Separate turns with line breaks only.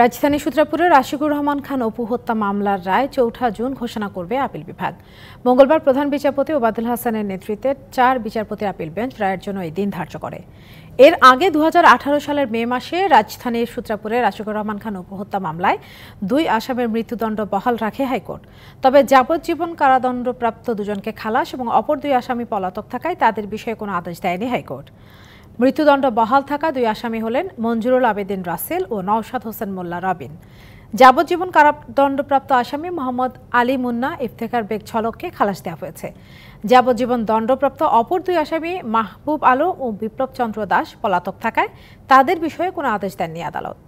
রাজধানী সূত্রাপুরের আশিকুর রহমান খান অপু হত্যা মামলার রায় চৌঠা জুন ঘোষণা করবে আপিল বিভাগ মঙ্গলবার প্রধান বিচারপতি ওবাদুল হাসানের নেতৃত্বে চার বিচারপতির আপিল বেঞ্চ রায়ের জন্য এই দিন ধার্য করে এর আগে দু সালের মে মাসে রাজধানীর সূত্রাপুরের আশিকুর রহমান খান উপহত্যা মামলায় দুই আসামের মৃত্যুদণ্ড বহাল রাখে হাইকোর্ট তবে যাবজ্জীবন কারাদণ্ডপ্রাপ্ত দুজনকে খালাস এবং অপর দুই আসামি পলাতক থাকায় তাদের বিষয়ে কোনো আদেশ দেয়নি হাইকোর্ট মৃত্যুদণ্ড বহাল থাকা দুই আসামি হলেন মঞ্জুরুল আবেদিন রাসেল ও নওশাদ হোসেন মোল্লা রবিন যাবজ্জীবন কারাদণ্ডপ্রাপ্ত আসামি মোহাম্মদ আলী মুন্না ইফতেখার বেগ ছলককে খালাস দেওয়া হয়েছে যাবজ্জীবন দণ্ডপ্রাপ্ত অপর দুই আসামি মাহবুব আলো ও বিপ্লব চন্দ্র দাস পলাতক থাকায় তাদের বিষয়ে কোনো আদেশ দেননি আদালত